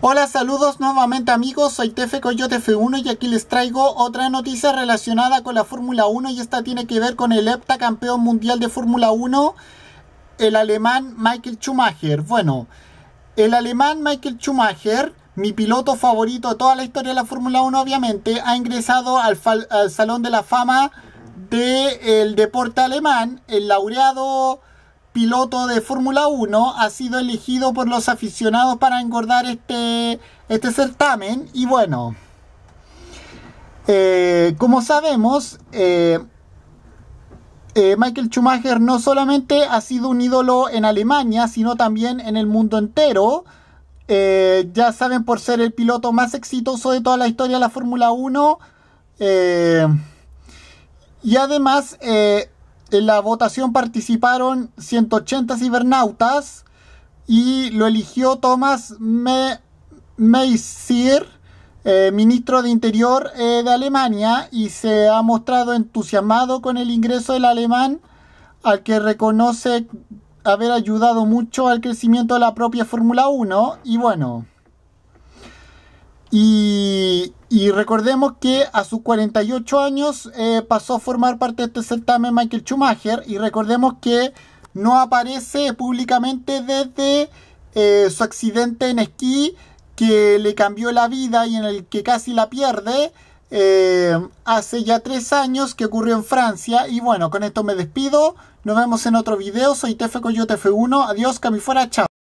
Hola, saludos nuevamente amigos, soy Tefe Coyote F1 y aquí les traigo otra noticia relacionada con la Fórmula 1 y esta tiene que ver con el heptacampeón mundial de Fórmula 1, el alemán Michael Schumacher. Bueno, el alemán Michael Schumacher, mi piloto favorito de toda la historia de la Fórmula 1 obviamente, ha ingresado al, Salón de la Fama del deporte alemán, el laureado piloto de Fórmula 1 ha sido elegido por los aficionados para engordar este, este certamen. Y bueno, eh, como sabemos, eh, eh, Michael Schumacher no solamente ha sido un ídolo en Alemania, sino también en el mundo entero. ya saben, por ser el piloto más exitoso de toda la historia de la Fórmula 1. y además en la votación participaron 180 cibernautas y lo eligió Thomas Me eh, ministro de Interior eh, de Alemania, y se ha mostrado entusiasmado con el ingreso del alemán, al que reconoce haber ayudado mucho al crecimiento de la propia Fórmula 1. Y bueno. Y y recordemos que a sus 48 años eh, pasó a formar parte de este certamen Michael Schumacher y recordemos que no aparece públicamente desde eh, su accidente en esquí que le cambió la vida y en el que casi la pierde eh, hace ya tres años que ocurrió en Francia y bueno, con esto me despido, nos vemos en otro video, soy Tefe Coyote F1, adiós, fuera chao.